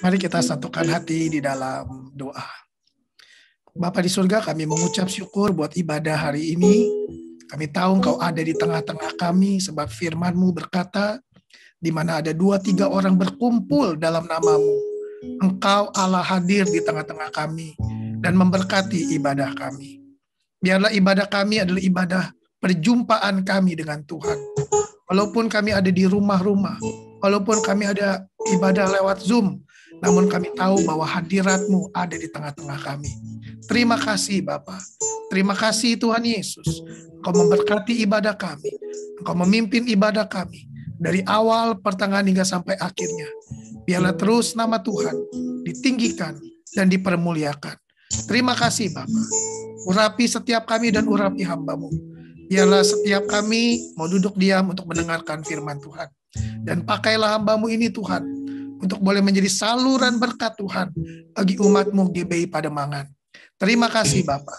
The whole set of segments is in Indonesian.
Mari kita satukan hati di dalam doa. Bapak di surga, kami mengucap syukur buat ibadah hari ini. Kami tahu Engkau ada di tengah-tengah kami, sebab FirmanMu berkata, di mana ada dua tiga orang berkumpul dalam namamu. Engkau Allah hadir di tengah-tengah kami dan memberkati ibadah kami. Biarlah ibadah kami adalah ibadah perjumpaan kami dengan Tuhan. Walaupun kami ada di rumah-rumah, walaupun kami ada ibadah lewat Zoom, namun kami tahu bahwa hadiratmu ada di tengah-tengah kami. Terima kasih Bapa. Terima kasih Tuhan Yesus. Engkau memberkati ibadah kami. Engkau memimpin ibadah kami. Dari awal, pertengahan hingga sampai akhirnya. Biarlah terus nama Tuhan ditinggikan dan dipermuliakan. Terima kasih Bapak. Urapi setiap kami dan urapi hambamu. Biarlah setiap kami mau duduk diam untuk mendengarkan firman Tuhan. Dan pakailah hambamu ini Tuhan untuk boleh menjadi saluran berkat Tuhan bagi umatmu GBI Pademangan. Terima kasih Bapak.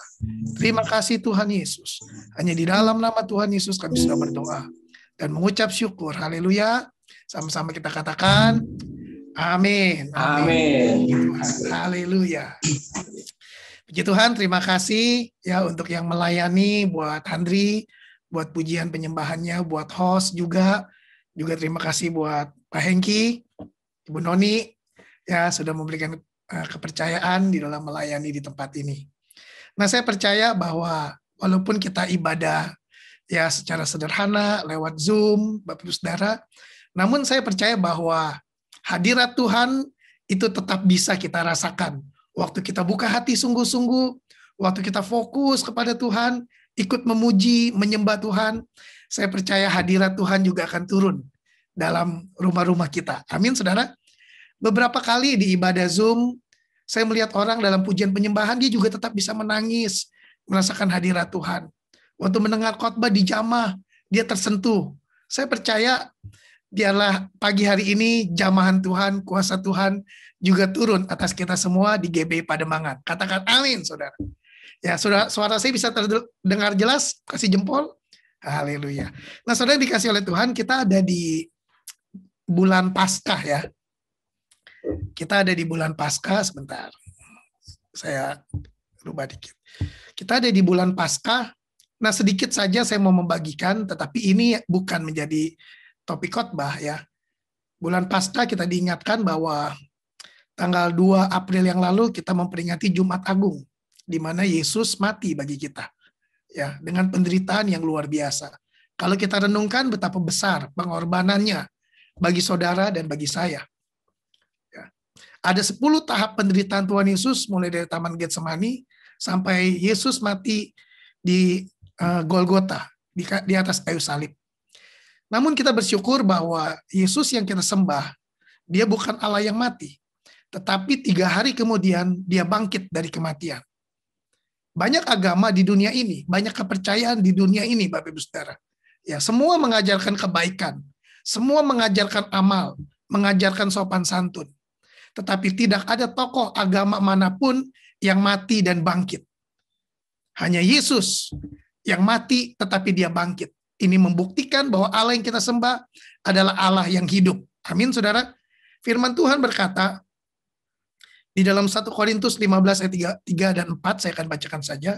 Terima kasih Tuhan Yesus. Hanya di dalam nama Tuhan Yesus kami sudah berdoa dan mengucap syukur. Haleluya. Sama-sama kita katakan amin. Amin. Haleluya. Puji Tuhan, terima kasih ya untuk yang melayani buat Handri, buat pujian penyembahannya, buat host juga. Juga terima kasih buat Pak Hengki Ibu Noni ya sudah memberikan eh, kepercayaan di dalam melayani di tempat ini. Nah, saya percaya bahwa walaupun kita ibadah ya secara sederhana lewat Zoom, Bapak Ibu Saudara, namun saya percaya bahwa hadirat Tuhan itu tetap bisa kita rasakan. Waktu kita buka hati sungguh-sungguh, waktu kita fokus kepada Tuhan, ikut memuji, menyembah Tuhan, saya percaya hadirat Tuhan juga akan turun dalam rumah-rumah kita. Amin, saudara. Beberapa kali di ibadah Zoom, saya melihat orang dalam pujian penyembahan, dia juga tetap bisa menangis, merasakan hadirat Tuhan. Waktu mendengar khotbah di jamah, dia tersentuh. Saya percaya biarlah pagi hari ini jamahan Tuhan, kuasa Tuhan juga turun atas kita semua di GB Pademangan. Katakan amin, saudara. Ya, saudara, suara saya bisa terdengar jelas, kasih jempol. Haleluya. Nah, saudara yang dikasih oleh Tuhan, kita ada di bulan pasca ya. Kita ada di bulan pasca sebentar. Saya rubah dikit. Kita ada di bulan pasca. Nah, sedikit saja saya mau membagikan tetapi ini bukan menjadi topik khotbah ya. Bulan pasca kita diingatkan bahwa tanggal 2 April yang lalu kita memperingati Jumat Agung di mana Yesus mati bagi kita ya dengan penderitaan yang luar biasa. Kalau kita renungkan betapa besar pengorbanannya bagi saudara dan bagi saya. Ya. Ada 10 tahap penderitaan Tuhan Yesus mulai dari Taman Getsemani sampai Yesus mati di uh, Golgota di, di atas kayu salib. Namun kita bersyukur bahwa Yesus yang kita sembah dia bukan Allah yang mati, tetapi tiga hari kemudian dia bangkit dari kematian. Banyak agama di dunia ini, banyak kepercayaan di dunia ini, Bapak Ibu Saudara. Ya, semua mengajarkan kebaikan, semua mengajarkan amal, mengajarkan sopan santun. Tetapi tidak ada tokoh agama manapun yang mati dan bangkit. Hanya Yesus yang mati tetapi dia bangkit. Ini membuktikan bahwa Allah yang kita sembah adalah Allah yang hidup. Amin, saudara. Firman Tuhan berkata, di dalam 1 Korintus 15 ayat 3, 3 dan 4, saya akan bacakan saja.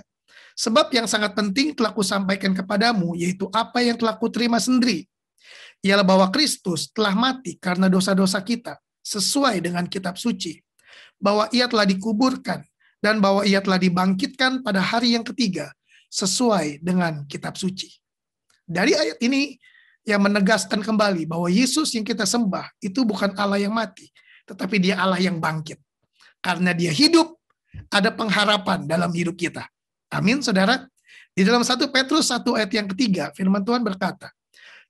Sebab yang sangat penting telah kusampaikan kepadamu, yaitu apa yang telah kuterima sendiri, ialah bahwa Kristus telah mati karena dosa-dosa kita sesuai dengan kitab suci, bahwa ia telah dikuburkan dan bahwa ia telah dibangkitkan pada hari yang ketiga sesuai dengan kitab suci. Dari ayat ini yang menegaskan kembali bahwa Yesus yang kita sembah itu bukan Allah yang mati, tetapi dia Allah yang bangkit. Karena dia hidup, ada pengharapan dalam hidup kita. Amin, saudara. Di dalam 1 Petrus 1 ayat yang ketiga, firman Tuhan berkata,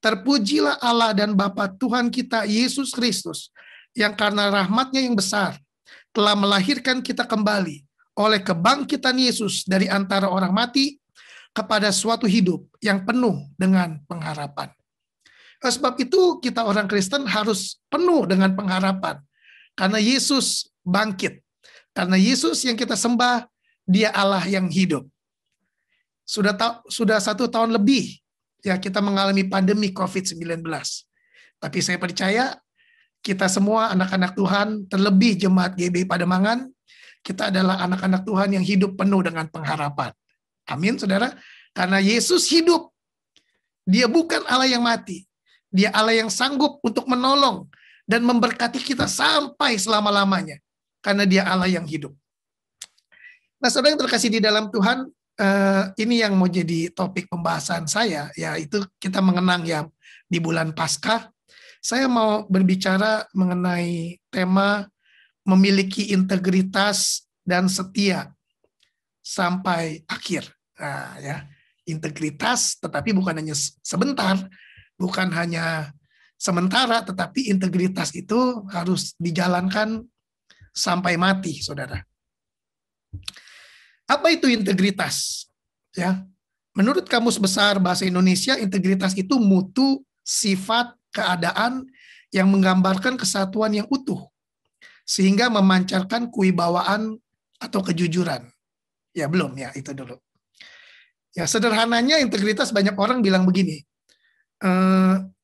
Terpujilah Allah dan Bapa Tuhan kita Yesus Kristus, yang karena rahmatnya yang besar telah melahirkan kita kembali oleh kebangkitan Yesus dari antara orang mati kepada suatu hidup yang penuh dengan pengharapan. Sebab itu kita orang Kristen harus penuh dengan pengharapan. Karena Yesus bangkit. Karena Yesus yang kita sembah, dia Allah yang hidup. Sudah, sudah satu tahun lebih ya kita mengalami pandemi COVID-19. Tapi saya percaya kita semua anak-anak Tuhan, terlebih jemaat GB Pademangan, kita adalah anak-anak Tuhan yang hidup penuh dengan pengharapan. Amin, saudara. Karena Yesus hidup. Dia bukan Allah yang mati. Dia Allah yang sanggup untuk menolong dan memberkati kita sampai selama-lamanya. Karena dia Allah yang hidup. Nah, saudara yang terkasih di dalam Tuhan, eh, ini yang mau jadi topik pembahasan saya, yaitu kita mengenang ya di bulan Paskah. Saya mau berbicara mengenai tema memiliki integritas dan setia sampai akhir. Nah, ya integritas, tetapi bukan hanya sebentar, bukan hanya sementara, tetapi integritas itu harus dijalankan sampai mati, saudara. Apa itu integritas? Ya. Menurut kamus besar bahasa Indonesia, integritas itu mutu, sifat, keadaan yang menggambarkan kesatuan yang utuh sehingga memancarkan kewibawaan atau kejujuran. Ya belum ya itu dulu. Ya sederhananya integritas banyak orang bilang begini. E,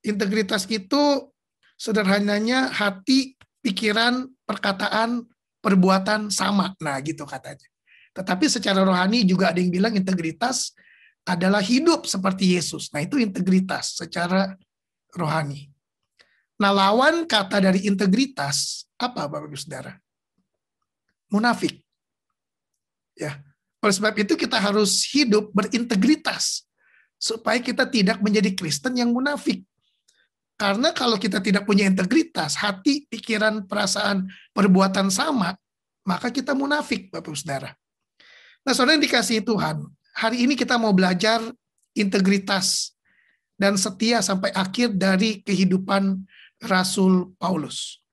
integritas itu sederhananya hati, pikiran, perkataan, perbuatan sama. Nah gitu katanya. Tetapi secara rohani juga ada yang bilang integritas adalah hidup seperti Yesus. Nah, itu integritas secara rohani. Nah, lawan kata dari integritas apa Bapak Ibu Saudara? Munafik. Ya. Oleh sebab itu kita harus hidup berintegritas supaya kita tidak menjadi Kristen yang munafik. Karena kalau kita tidak punya integritas, hati, pikiran, perasaan, perbuatan sama, maka kita munafik, Bapak Ibu Saudara. Nah, saudara yang dikasihi Tuhan, hari ini kita mau belajar integritas dan setia sampai akhir dari kehidupan Rasul Paulus.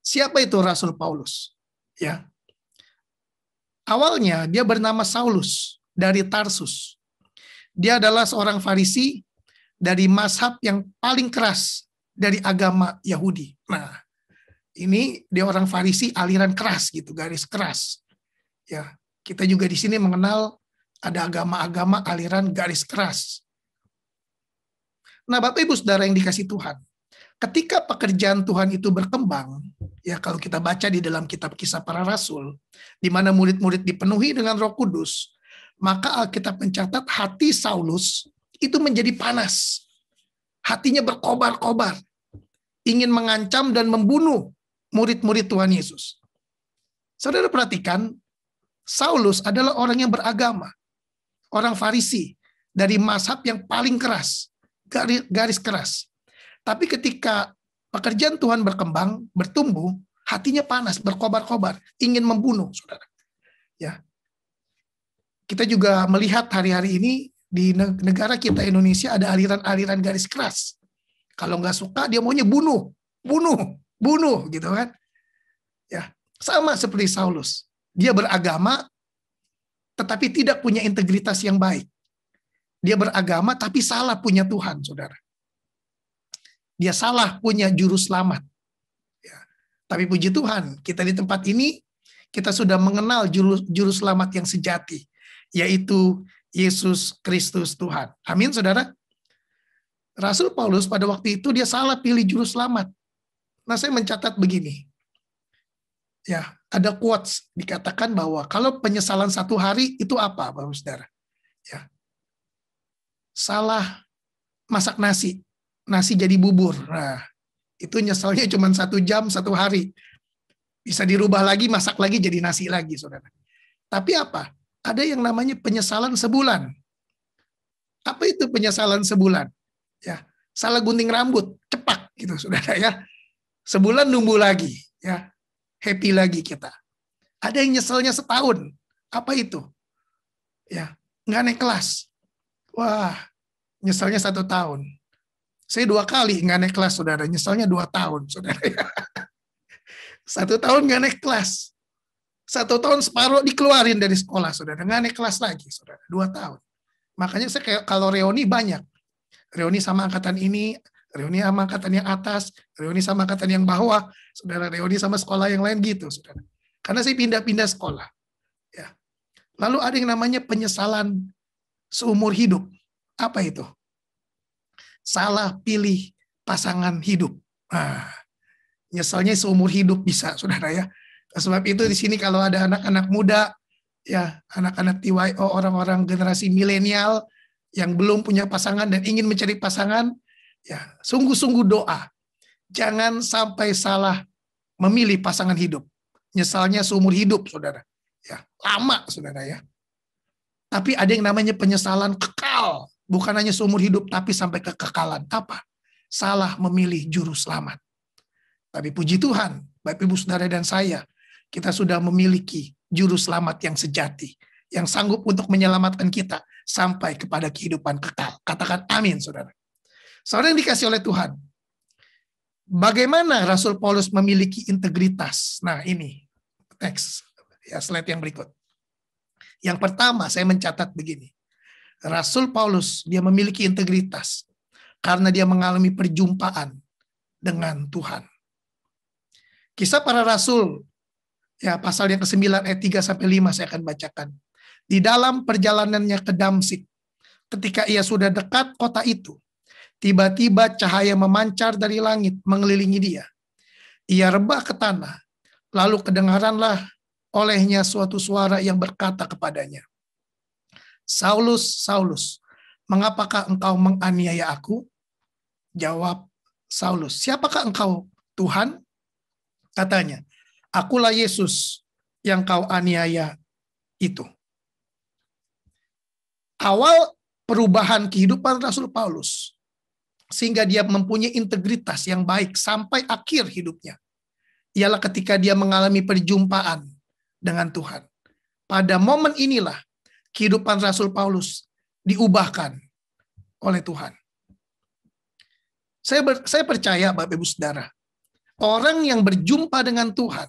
Siapa itu Rasul Paulus? Ya. Awalnya dia bernama Saulus dari Tarsus. Dia adalah seorang Farisi dari mazhab yang paling keras dari agama Yahudi. Nah, ini dia orang Farisi aliran keras gitu, garis keras. Ya. Kita juga di sini mengenal ada agama-agama aliran garis keras. Nah, Bapak Ibu Saudara yang dikasih Tuhan, ketika pekerjaan Tuhan itu berkembang, ya kalau kita baca di dalam kitab kisah para rasul, di mana murid-murid dipenuhi dengan roh kudus, maka Alkitab mencatat hati Saulus itu menjadi panas. Hatinya berkobar-kobar. Ingin mengancam dan membunuh murid-murid Tuhan Yesus. Saudara perhatikan, Saulus adalah orang yang beragama, orang Farisi dari mazhab yang paling keras, garis, garis keras. Tapi ketika pekerjaan Tuhan berkembang, bertumbuh, hatinya panas, berkobar-kobar, ingin membunuh, saudara. Ya, kita juga melihat hari-hari ini di negara kita Indonesia ada aliran-aliran garis keras. Kalau nggak suka dia maunya bunuh, bunuh, bunuh gitu kan. Ya, sama seperti Saulus. Dia beragama tetapi tidak punya integritas yang baik. Dia beragama tapi salah punya Tuhan, saudara. Dia salah punya juru selamat. Ya. Tapi puji Tuhan, kita di tempat ini, kita sudah mengenal juru, juru selamat yang sejati, yaitu Yesus Kristus Tuhan. Amin, saudara. Rasul Paulus pada waktu itu dia salah pilih juru selamat. Nah, saya mencatat begini. Ya, ada quotes dikatakan bahwa kalau penyesalan satu hari itu apa, Bapak Saudara? Ya. Salah masak nasi, nasi jadi bubur. Nah, itu nyesalnya cuma satu jam, satu hari. Bisa dirubah lagi, masak lagi jadi nasi lagi, Saudara. Tapi apa? Ada yang namanya penyesalan sebulan. Apa itu penyesalan sebulan? Ya, salah gunting rambut, cepak gitu, Saudara ya. Sebulan nunggu lagi, ya happy lagi kita. Ada yang nyeselnya setahun. Apa itu? Ya, nggak naik kelas. Wah, nyeselnya satu tahun. Saya dua kali nggak naik kelas, saudara. Nyeselnya dua tahun, saudara. satu tahun nggak naik kelas. Satu tahun separuh dikeluarin dari sekolah, saudara. Nggak naik kelas lagi, saudara. Dua tahun. Makanya saya kayak kalau reuni banyak. Reuni sama angkatan ini, reuni sama angkatan yang atas, reuni sama angkatan yang bawah, saudara reuni sama sekolah yang lain gitu, saudara. Karena saya pindah-pindah sekolah. Ya. Lalu ada yang namanya penyesalan seumur hidup. Apa itu? Salah pilih pasangan hidup. Nah, nyesalnya seumur hidup bisa, saudara ya. Nah, sebab itu di sini kalau ada anak-anak muda, ya anak-anak TYO, orang-orang generasi milenial yang belum punya pasangan dan ingin mencari pasangan, Ya, sungguh-sungguh doa. Jangan sampai salah memilih pasangan hidup. Nyesalnya seumur hidup, saudara. Ya, lama, saudara ya. Tapi ada yang namanya penyesalan kekal. Bukan hanya seumur hidup, tapi sampai kekekalan. Apa? Salah memilih juru selamat. Tapi puji Tuhan, baik Ibu Saudara dan saya, kita sudah memiliki juru selamat yang sejati, yang sanggup untuk menyelamatkan kita sampai kepada kehidupan kekal. Katakan amin, saudara. Seorang yang dikasih oleh Tuhan. Bagaimana Rasul Paulus memiliki integritas? Nah ini, teks Ya, slide yang berikut. Yang pertama saya mencatat begini. Rasul Paulus dia memiliki integritas karena dia mengalami perjumpaan dengan Tuhan. Kisah para rasul ya pasal yang ke-9 ayat 3 sampai 5 saya akan bacakan. Di dalam perjalanannya ke Damsik ketika ia sudah dekat kota itu, Tiba-tiba cahaya memancar dari langit mengelilingi dia. Ia rebah ke tanah, lalu kedengaranlah olehnya suatu suara yang berkata kepadanya, Saulus, Saulus, mengapakah engkau menganiaya aku? Jawab Saulus, siapakah engkau, Tuhan? Katanya, akulah Yesus yang kau aniaya itu. Awal perubahan kehidupan Rasul Paulus sehingga dia mempunyai integritas yang baik sampai akhir hidupnya. Ialah ketika dia mengalami perjumpaan dengan Tuhan. Pada momen inilah kehidupan Rasul Paulus diubahkan oleh Tuhan. Saya, ber, saya percaya, Bapak Ibu Saudara, orang yang berjumpa dengan Tuhan,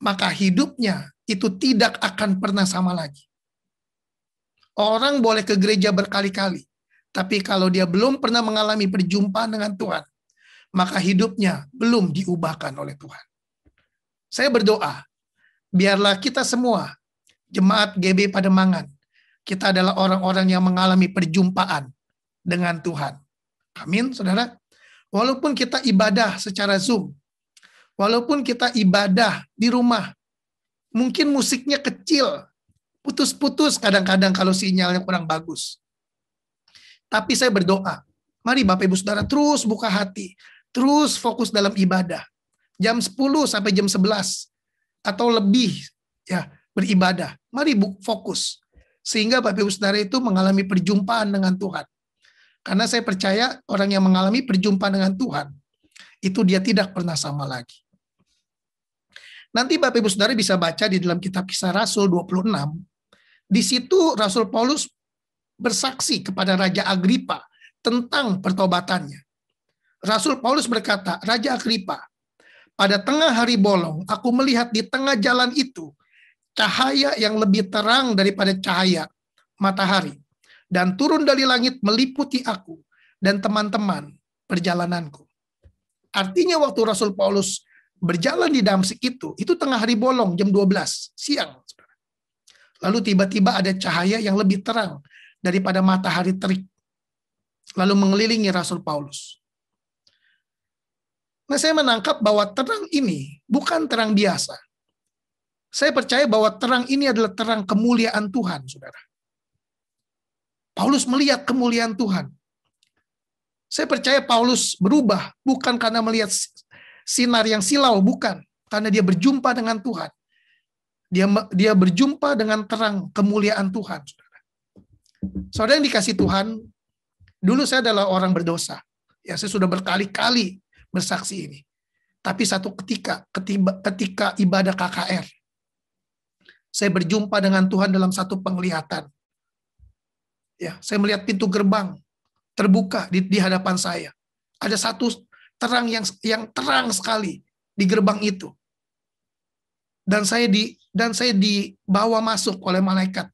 maka hidupnya itu tidak akan pernah sama lagi. Orang boleh ke gereja berkali-kali, tapi kalau dia belum pernah mengalami perjumpaan dengan Tuhan, maka hidupnya belum diubahkan oleh Tuhan. Saya berdoa, biarlah kita semua, jemaat GB Pademangan, kita adalah orang-orang yang mengalami perjumpaan dengan Tuhan. Amin, saudara. Walaupun kita ibadah secara Zoom, walaupun kita ibadah di rumah, mungkin musiknya kecil, putus-putus kadang-kadang kalau sinyalnya kurang bagus. Tapi saya berdoa. Mari Bapak Ibu Saudara terus buka hati. Terus fokus dalam ibadah. Jam 10 sampai jam 11 atau lebih ya beribadah. Mari fokus. Sehingga Bapak Ibu Saudara itu mengalami perjumpaan dengan Tuhan. Karena saya percaya orang yang mengalami perjumpaan dengan Tuhan, itu dia tidak pernah sama lagi. Nanti Bapak Ibu Saudara bisa baca di dalam kitab kisah Rasul 26, di situ Rasul Paulus bersaksi kepada Raja Agripa tentang pertobatannya. Rasul Paulus berkata, Raja Agripa, pada tengah hari bolong, aku melihat di tengah jalan itu cahaya yang lebih terang daripada cahaya matahari dan turun dari langit meliputi aku dan teman-teman perjalananku. Artinya waktu Rasul Paulus berjalan di Damsik itu, itu tengah hari bolong jam 12 siang. Lalu tiba-tiba ada cahaya yang lebih terang daripada matahari terik, lalu mengelilingi Rasul Paulus. Nah, saya menangkap bahwa terang ini bukan terang biasa. Saya percaya bahwa terang ini adalah terang kemuliaan Tuhan, saudara. Paulus melihat kemuliaan Tuhan. Saya percaya Paulus berubah bukan karena melihat sinar yang silau, bukan. Karena dia berjumpa dengan Tuhan. Dia, dia berjumpa dengan terang kemuliaan Tuhan. Saudara. Saudara yang dikasih Tuhan, dulu saya adalah orang berdosa. Ya, saya sudah berkali-kali bersaksi ini. Tapi satu ketika, ketiba, ketika ibadah KKR, saya berjumpa dengan Tuhan dalam satu penglihatan. Ya, saya melihat pintu gerbang terbuka di, di hadapan saya. Ada satu terang yang yang terang sekali di gerbang itu. Dan saya di dan saya dibawa masuk oleh malaikat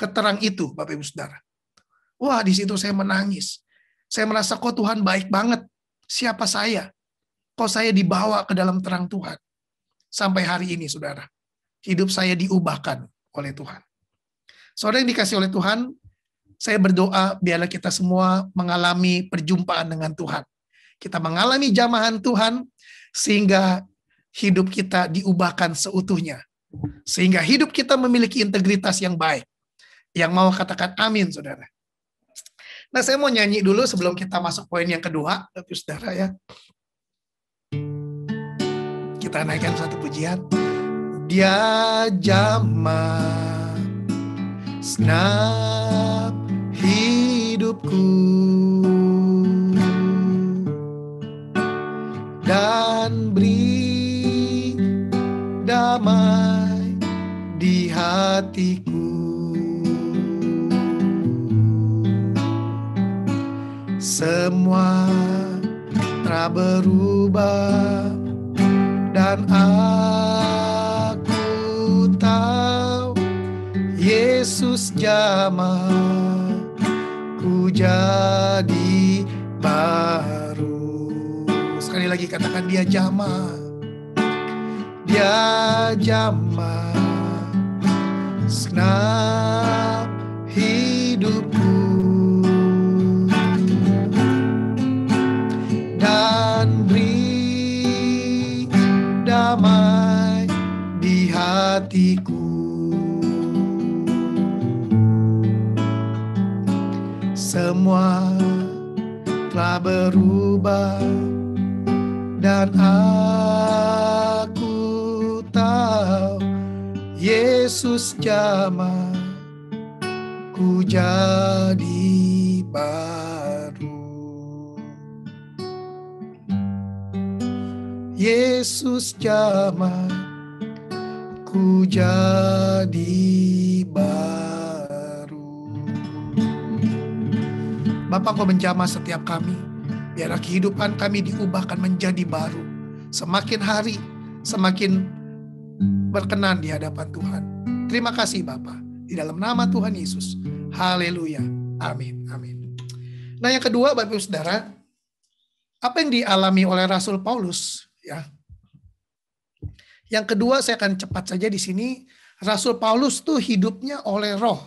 keterang itu, Bapak Ibu Saudara. Wah, di situ saya menangis. Saya merasa kok Tuhan baik banget. Siapa saya? Kok saya dibawa ke dalam terang Tuhan? Sampai hari ini, Saudara. Hidup saya diubahkan oleh Tuhan. Saudara yang dikasih oleh Tuhan, saya berdoa biarlah kita semua mengalami perjumpaan dengan Tuhan. Kita mengalami jamahan Tuhan sehingga hidup kita diubahkan seutuhnya. Sehingga hidup kita memiliki integritas yang baik. Yang mau katakan amin, saudara. Nah, saya mau nyanyi dulu sebelum kita masuk poin yang kedua, tapi saudara ya. Kita naikkan satu pujian. Dia jama snap hidupku dan beri damai di hatiku semua telah berubah dan aku tahu Yesus jama ku jadi baru sekali lagi katakan dia jama dia jama senap hidup dan beri damai di hatiku semua telah berubah dan aku tahu Yesus jamah ku jadi baik Yesus jama ku jadi baru. Bapak kau menjama setiap kami, biar kehidupan kami diubahkan menjadi baru. Semakin hari, semakin berkenan di hadapan Tuhan. Terima kasih Bapak. Di dalam nama Tuhan Yesus. Haleluya. Amin. Amin. Nah yang kedua Bapak Ibu Saudara, apa yang dialami oleh Rasul Paulus ya. Yang kedua saya akan cepat saja di sini Rasul Paulus tuh hidupnya oleh roh.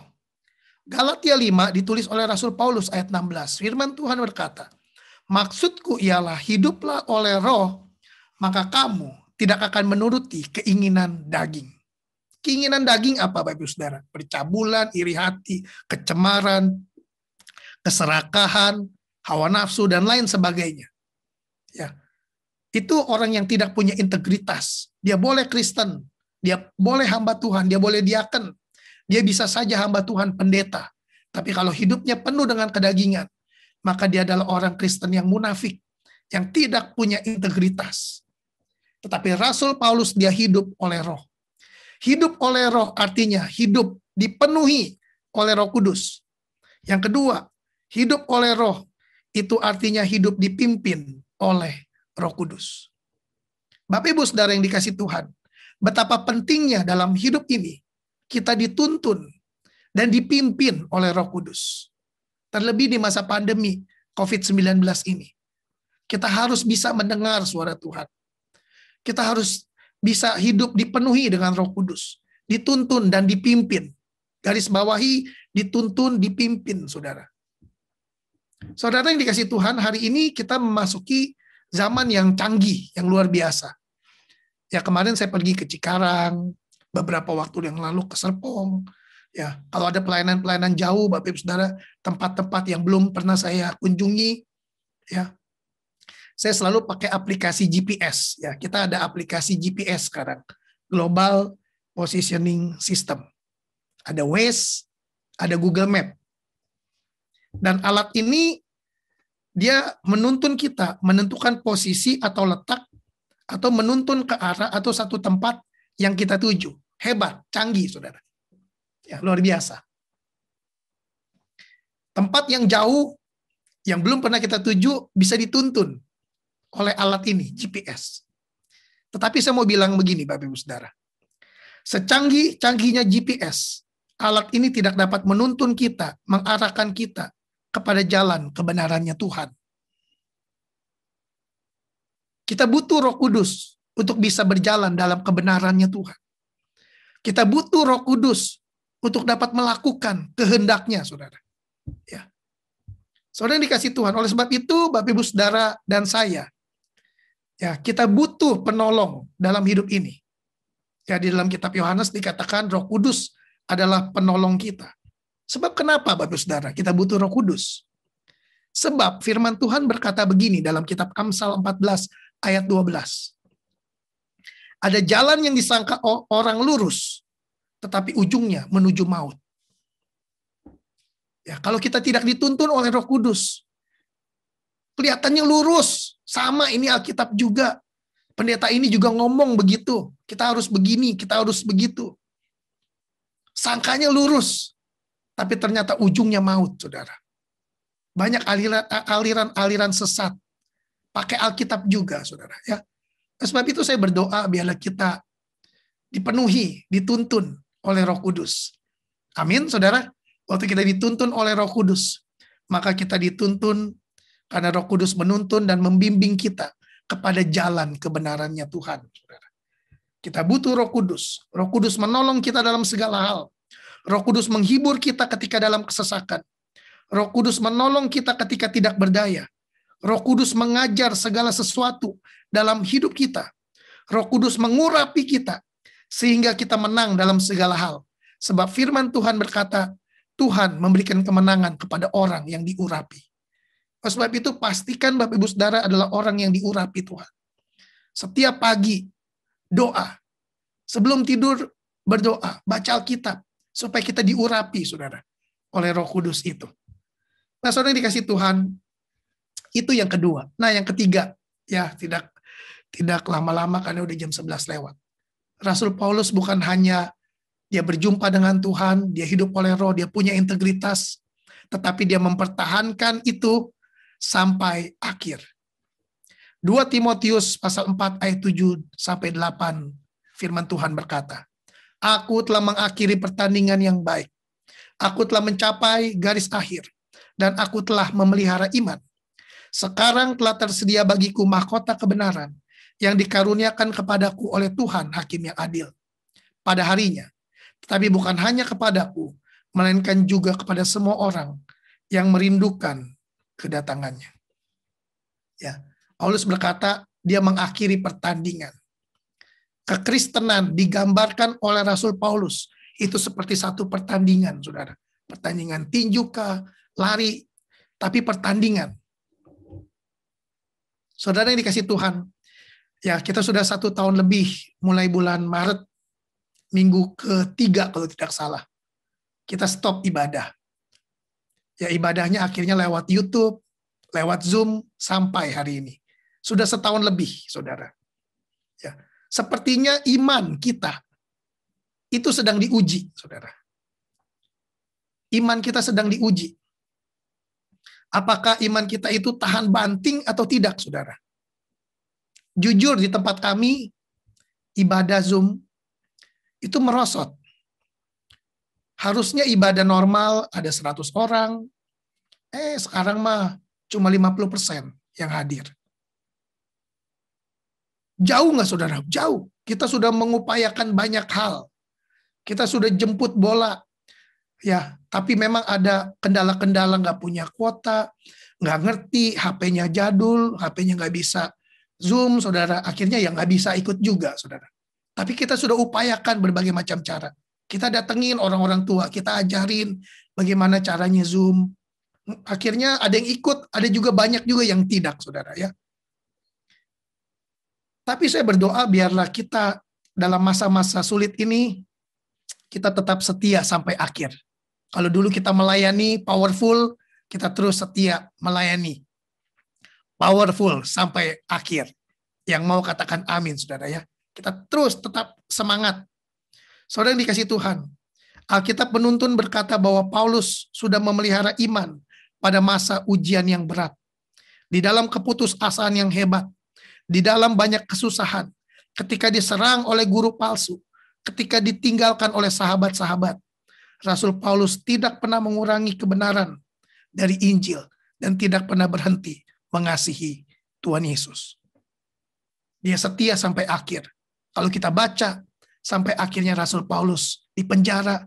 Galatia 5 ditulis oleh Rasul Paulus ayat 16. Firman Tuhan berkata, "Maksudku ialah hiduplah oleh roh, maka kamu tidak akan menuruti keinginan daging." Keinginan daging apa Bapak Ibu Saudara? Percabulan, iri hati, kecemaran, keserakahan, hawa nafsu dan lain sebagainya. Ya itu orang yang tidak punya integritas. Dia boleh Kristen, dia boleh hamba Tuhan, dia boleh diaken, dia bisa saja hamba Tuhan pendeta. Tapi kalau hidupnya penuh dengan kedagingan, maka dia adalah orang Kristen yang munafik, yang tidak punya integritas. Tetapi Rasul Paulus dia hidup oleh roh. Hidup oleh roh artinya hidup dipenuhi oleh roh kudus. Yang kedua, hidup oleh roh itu artinya hidup dipimpin oleh Roh Kudus. Bapak Ibu Saudara yang dikasih Tuhan, betapa pentingnya dalam hidup ini kita dituntun dan dipimpin oleh Roh Kudus. Terlebih di masa pandemi COVID-19 ini. Kita harus bisa mendengar suara Tuhan. Kita harus bisa hidup dipenuhi dengan Roh Kudus, dituntun dan dipimpin. Garis bawahi dituntun, dipimpin, Saudara. Saudara yang dikasih Tuhan, hari ini kita memasuki zaman yang canggih, yang luar biasa. Ya kemarin saya pergi ke Cikarang, beberapa waktu yang lalu ke Serpong. Ya, kalau ada pelayanan-pelayanan jauh, Bapak Ibu Saudara, tempat-tempat yang belum pernah saya kunjungi, ya. Saya selalu pakai aplikasi GPS, ya. Kita ada aplikasi GPS sekarang. Global Positioning System. Ada Waze, ada Google Map. Dan alat ini dia menuntun kita menentukan posisi atau letak atau menuntun ke arah atau satu tempat yang kita tuju. Hebat, canggih, saudara. Ya, luar biasa. Tempat yang jauh, yang belum pernah kita tuju, bisa dituntun oleh alat ini, GPS. Tetapi saya mau bilang begini, Bapak Ibu Saudara. Secanggih-canggihnya GPS, alat ini tidak dapat menuntun kita, mengarahkan kita kepada jalan kebenarannya Tuhan. Kita butuh Roh Kudus untuk bisa berjalan dalam kebenarannya Tuhan. Kita butuh Roh Kudus untuk dapat melakukan kehendaknya, saudara. Ya. Saudara yang dikasih Tuhan. Oleh sebab itu, Bapak Ibu Saudara dan saya, ya kita butuh penolong dalam hidup ini. Ya, di dalam kitab Yohanes dikatakan Roh Kudus adalah penolong kita. Sebab kenapa Bapak Saudara? Kita butuh Roh Kudus. Sebab firman Tuhan berkata begini dalam kitab Amsal 14 ayat 12. Ada jalan yang disangka orang lurus, tetapi ujungnya menuju maut. Ya, kalau kita tidak dituntun oleh Roh Kudus, kelihatannya lurus, sama ini Alkitab juga. Pendeta ini juga ngomong begitu, kita harus begini, kita harus begitu. Sangkanya lurus, tapi ternyata ujungnya maut, saudara. Banyak aliran-aliran sesat pakai Alkitab juga, saudara. Ya, nah, sebab itu saya berdoa biarlah kita dipenuhi, dituntun oleh Roh Kudus. Amin, saudara. Waktu kita dituntun oleh Roh Kudus, maka kita dituntun karena Roh Kudus menuntun dan membimbing kita kepada jalan kebenarannya Tuhan, Kita butuh Roh Kudus. Roh Kudus menolong kita dalam segala hal. Roh Kudus menghibur kita ketika dalam kesesakan. Roh Kudus menolong kita ketika tidak berdaya. Roh Kudus mengajar segala sesuatu dalam hidup kita. Roh Kudus mengurapi kita sehingga kita menang dalam segala hal. Sebab firman Tuhan berkata, Tuhan memberikan kemenangan kepada orang yang diurapi. Oleh sebab itu pastikan Bapak Ibu Saudara adalah orang yang diurapi Tuhan. Setiap pagi doa. Sebelum tidur berdoa, baca Alkitab supaya kita diurapi, saudara, oleh Roh Kudus itu. Nah, saudara yang dikasih Tuhan, itu yang kedua. Nah, yang ketiga, ya tidak tidak lama-lama karena udah jam 11 lewat. Rasul Paulus bukan hanya dia berjumpa dengan Tuhan, dia hidup oleh roh, dia punya integritas, tetapi dia mempertahankan itu sampai akhir. 2 Timotius pasal 4 ayat 7 sampai 8 firman Tuhan berkata, Aku telah mengakhiri pertandingan yang baik. Aku telah mencapai garis akhir dan aku telah memelihara iman. Sekarang telah tersedia bagiku mahkota kebenaran yang dikaruniakan kepadaku oleh Tuhan hakim yang adil pada harinya. Tetapi bukan hanya kepadaku, melainkan juga kepada semua orang yang merindukan kedatangannya. Ya, Paulus berkata dia mengakhiri pertandingan kekristenan digambarkan oleh Rasul Paulus itu seperti satu pertandingan, saudara. Pertandingan tinju ke lari, tapi pertandingan. Saudara yang dikasih Tuhan, ya kita sudah satu tahun lebih, mulai bulan Maret, minggu ketiga kalau tidak salah. Kita stop ibadah. Ya ibadahnya akhirnya lewat YouTube, lewat Zoom, sampai hari ini. Sudah setahun lebih, saudara. Ya, Sepertinya iman kita itu sedang diuji, saudara. Iman kita sedang diuji. Apakah iman kita itu tahan banting atau tidak, saudara? Jujur di tempat kami, ibadah Zoom itu merosot. Harusnya ibadah normal ada 100 orang, eh sekarang mah cuma 50% yang hadir. Jauh nggak saudara? Jauh. Kita sudah mengupayakan banyak hal. Kita sudah jemput bola. Ya, tapi memang ada kendala-kendala nggak punya kuota, nggak ngerti, HP-nya jadul, HP-nya nggak bisa Zoom, saudara. Akhirnya ya nggak bisa ikut juga, saudara. Tapi kita sudah upayakan berbagai macam cara. Kita datengin orang-orang tua, kita ajarin bagaimana caranya Zoom. Akhirnya ada yang ikut, ada juga banyak juga yang tidak, saudara ya. Tapi saya berdoa biarlah kita dalam masa-masa sulit ini kita tetap setia sampai akhir. Kalau dulu kita melayani powerful, kita terus setia melayani powerful sampai akhir. Yang mau katakan amin, saudara ya. Kita terus tetap semangat. Saudara yang dikasih Tuhan, Alkitab penuntun berkata bahwa Paulus sudah memelihara iman pada masa ujian yang berat. Di dalam keputus asaan yang hebat, di dalam banyak kesusahan, ketika diserang oleh guru palsu, ketika ditinggalkan oleh sahabat-sahabat. Rasul Paulus tidak pernah mengurangi kebenaran dari Injil dan tidak pernah berhenti mengasihi Tuhan Yesus. Dia setia sampai akhir. Kalau kita baca sampai akhirnya Rasul Paulus dipenjara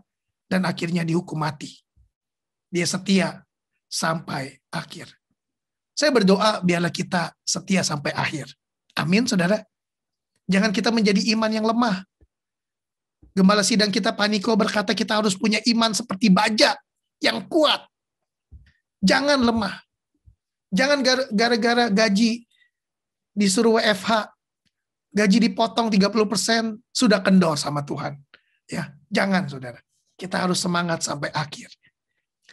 dan akhirnya dihukum mati. Dia setia sampai akhir. Saya berdoa biarlah kita setia sampai akhir. Amin, saudara. Jangan kita menjadi iman yang lemah. Gembala sidang kita Paniko berkata kita harus punya iman seperti baja yang kuat. Jangan lemah. Jangan gara-gara gaji disuruh WFH, gaji dipotong 30% sudah kendor sama Tuhan. Ya, jangan saudara. Kita harus semangat sampai akhir.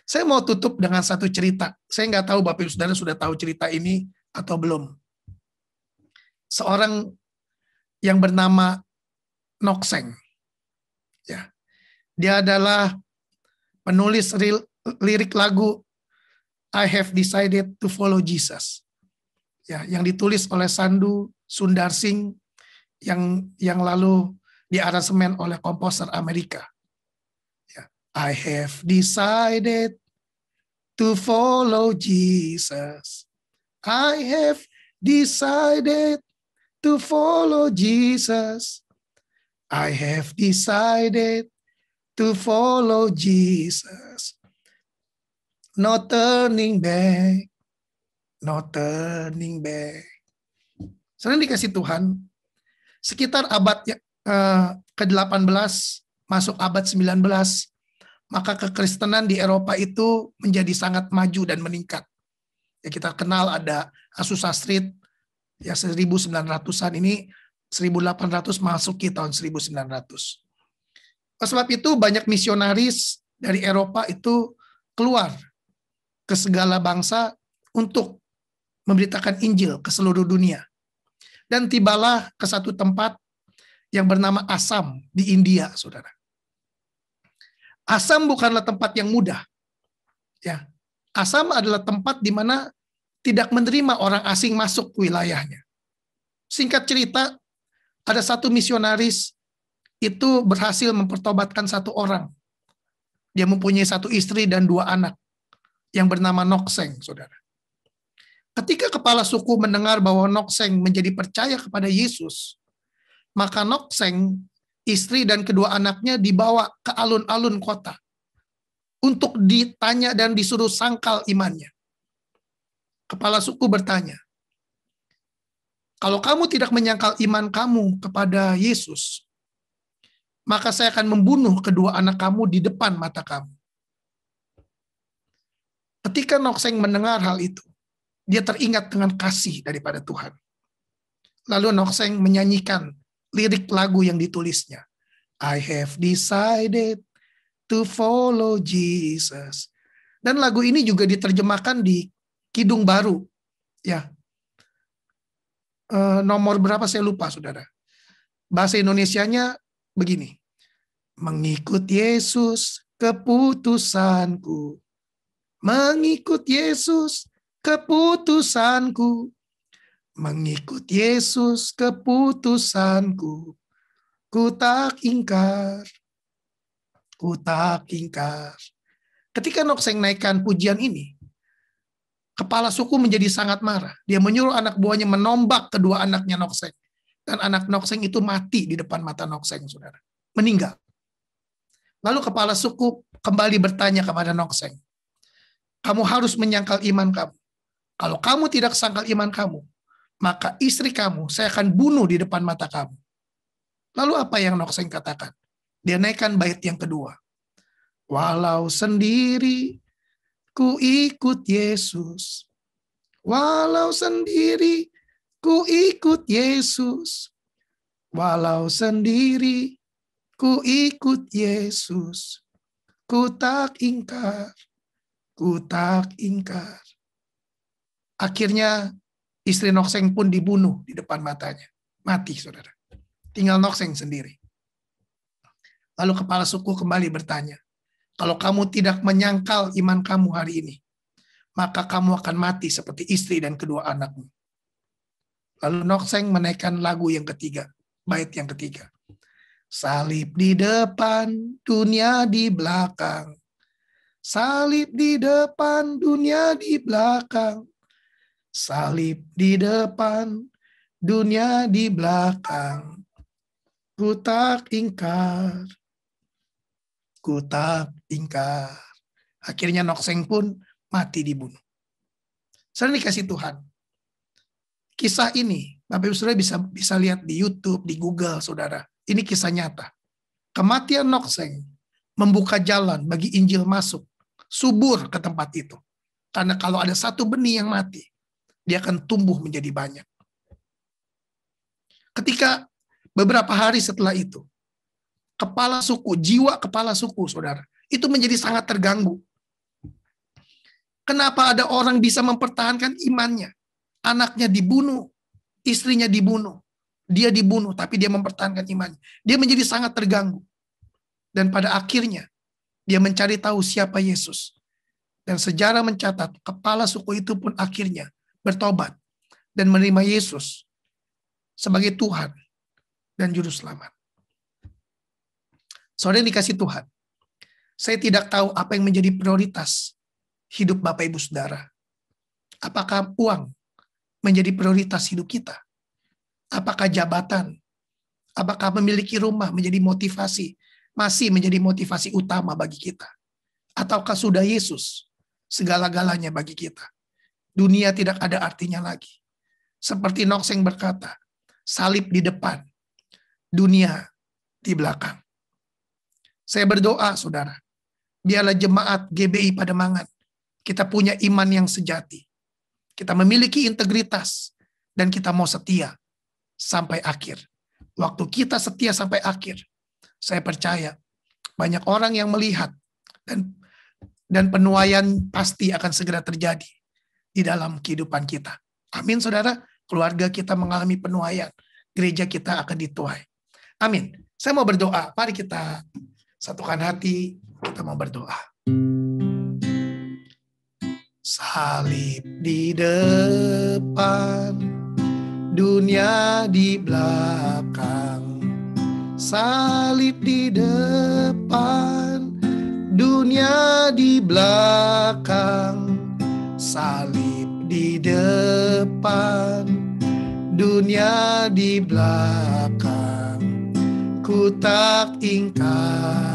Saya mau tutup dengan satu cerita. Saya nggak tahu Bapak Ibu Saudara sudah tahu cerita ini atau belum seorang yang bernama Nokseng. Ya. Dia adalah penulis lirik lagu I Have Decided to Follow Jesus. Ya, yang ditulis oleh Sandu Sundar Singh yang yang lalu diaransemen oleh komposer Amerika. Ya, I have decided to follow Jesus. I have decided to follow Jesus. I have decided to follow Jesus. No turning back, no turning back. Sering dikasih Tuhan, sekitar abad eh, ke-18 masuk abad 19, maka kekristenan di Eropa itu menjadi sangat maju dan meningkat. Ya, kita kenal ada Asusa Street, Ya 1900-an ini 1800 masuki ya tahun 1900. Oleh sebab itu banyak misionaris dari Eropa itu keluar ke segala bangsa untuk memberitakan Injil ke seluruh dunia. Dan tibalah ke satu tempat yang bernama Asam di India, saudara. Asam bukanlah tempat yang mudah. Ya, Asam adalah tempat di mana tidak menerima orang asing masuk wilayahnya. Singkat cerita, ada satu misionaris itu berhasil mempertobatkan satu orang. Dia mempunyai satu istri dan dua anak yang bernama Nokseng, saudara. Ketika kepala suku mendengar bahwa Nokseng menjadi percaya kepada Yesus, maka Nokseng, istri dan kedua anaknya dibawa ke alun-alun kota untuk ditanya dan disuruh sangkal imannya. Kepala suku bertanya, kalau kamu tidak menyangkal iman kamu kepada Yesus, maka saya akan membunuh kedua anak kamu di depan mata kamu. Ketika Nokseng mendengar hal itu, dia teringat dengan kasih daripada Tuhan. Lalu Nokseng menyanyikan lirik lagu yang ditulisnya. I have decided to follow Jesus. Dan lagu ini juga diterjemahkan di Kidung Baru. Ya. E, nomor berapa saya lupa, Saudara. Bahasa Indonesia-nya begini. Mengikut Yesus keputusanku. Mengikut Yesus keputusanku. Mengikut Yesus keputusanku. Ku tak ingkar. Ku tak ingkar. Ketika Nokseng naikkan pujian ini, Kepala suku menjadi sangat marah. Dia menyuruh anak buahnya menombak kedua anaknya Nokseng. Dan anak Nokseng itu mati di depan mata Nokseng, saudara. Meninggal. Lalu kepala suku kembali bertanya kepada Nokseng. Kamu harus menyangkal iman kamu. Kalau kamu tidak sangkal iman kamu, maka istri kamu saya akan bunuh di depan mata kamu. Lalu apa yang Nokseng katakan? Dia naikkan bait yang kedua. Walau sendiri ku ikut Yesus. Walau sendiri, ku ikut Yesus. Walau sendiri, ku ikut Yesus. Ku tak ingkar, ku tak ingkar. Akhirnya istri Nokseng pun dibunuh di depan matanya. Mati, saudara. Tinggal Nokseng sendiri. Lalu kepala suku kembali bertanya, kalau kamu tidak menyangkal iman kamu hari ini, maka kamu akan mati seperti istri dan kedua anakmu. Lalu Nokseng menaikkan lagu yang ketiga, bait yang ketiga. Salib di depan, dunia di belakang. Salib di depan, dunia di belakang. Salib di depan, dunia di belakang. Ku tak ingkar kutab ingkar. Akhirnya Nokseng pun mati dibunuh. Saya dikasih Tuhan. Kisah ini, Bapak Ibu Saudara bisa bisa lihat di YouTube, di Google, Saudara. Ini kisah nyata. Kematian Nokseng membuka jalan bagi Injil masuk, subur ke tempat itu. Karena kalau ada satu benih yang mati, dia akan tumbuh menjadi banyak. Ketika beberapa hari setelah itu, kepala suku, jiwa kepala suku, saudara. Itu menjadi sangat terganggu. Kenapa ada orang bisa mempertahankan imannya? Anaknya dibunuh, istrinya dibunuh, dia dibunuh, tapi dia mempertahankan imannya. Dia menjadi sangat terganggu. Dan pada akhirnya, dia mencari tahu siapa Yesus. Dan sejarah mencatat, kepala suku itu pun akhirnya bertobat dan menerima Yesus sebagai Tuhan dan Juru Selamat. Saudara yang dikasih Tuhan, saya tidak tahu apa yang menjadi prioritas hidup Bapak Ibu Saudara. Apakah uang menjadi prioritas hidup kita? Apakah jabatan? Apakah memiliki rumah menjadi motivasi? Masih menjadi motivasi utama bagi kita? Ataukah sudah Yesus segala-galanya bagi kita? Dunia tidak ada artinya lagi. Seperti Nokseng berkata, salib di depan, dunia di belakang. Saya berdoa, saudara. Biarlah jemaat GBI pada mangan. kita punya iman yang sejati. Kita memiliki integritas, dan kita mau setia sampai akhir. Waktu kita setia sampai akhir, saya percaya banyak orang yang melihat dan dan penuaian pasti akan segera terjadi di dalam kehidupan kita. Amin, saudara. Keluarga kita mengalami penuaian. Gereja kita akan dituai. Amin. Saya mau berdoa. Mari kita Satukan hati, kita mau berdoa. Salib di depan, dunia di belakang. Salib di depan, dunia di belakang. Salib di depan, dunia di belakang. Ku tak ingkar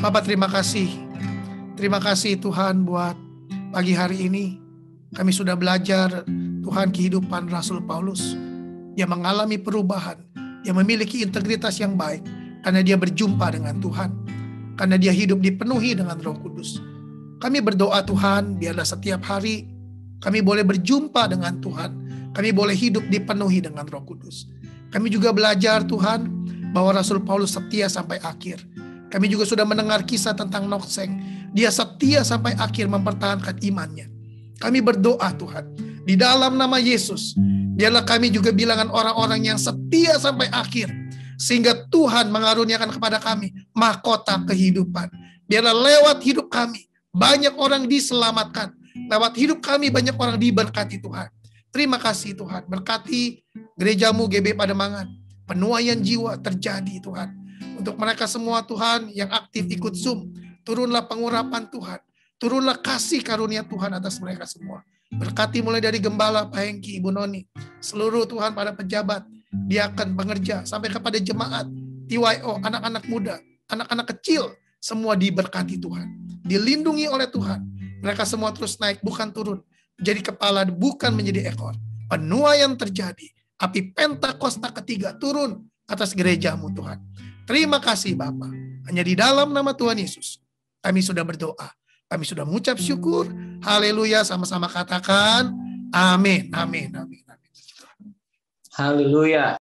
Bapak terima kasih. Terima kasih Tuhan buat pagi hari ini. Kami sudah belajar Tuhan kehidupan Rasul Paulus. yang mengalami perubahan. yang memiliki integritas yang baik. Karena dia berjumpa dengan Tuhan. Karena dia hidup dipenuhi dengan roh kudus. Kami berdoa Tuhan biarlah setiap hari kami boleh berjumpa dengan Tuhan kami boleh hidup dipenuhi dengan Roh Kudus. Kami juga belajar Tuhan bahwa Rasul Paulus setia sampai akhir. Kami juga sudah mendengar kisah tentang Nokseng. Dia setia sampai akhir mempertahankan imannya. Kami berdoa Tuhan, di dalam nama Yesus, biarlah kami juga bilangan orang-orang yang setia sampai akhir, sehingga Tuhan mengaruniakan kepada kami mahkota kehidupan. Biarlah lewat hidup kami, banyak orang diselamatkan. Lewat hidup kami, banyak orang diberkati Tuhan. Terima kasih Tuhan. Berkati gerejamu GB Pademangan. Penuaian jiwa terjadi Tuhan. Untuk mereka semua Tuhan yang aktif ikut Zoom. Turunlah pengurapan Tuhan. Turunlah kasih karunia Tuhan atas mereka semua. Berkati mulai dari gembala, Pak Hengki, Ibu Noni. Seluruh Tuhan para pejabat, dia akan bekerja sampai kepada jemaat, TYO, anak-anak muda, anak-anak kecil, semua diberkati Tuhan. Dilindungi oleh Tuhan. Mereka semua terus naik, bukan turun jadi kepala bukan menjadi hmm. ekor. Penuaian terjadi. Api Pentakosta ketiga turun atas gerejamu Tuhan. Terima kasih Bapa. Hanya di dalam nama Tuhan Yesus kami sudah berdoa. Kami sudah mengucap syukur. Haleluya sama-sama katakan amin. Amin. Amin. amin. Haleluya.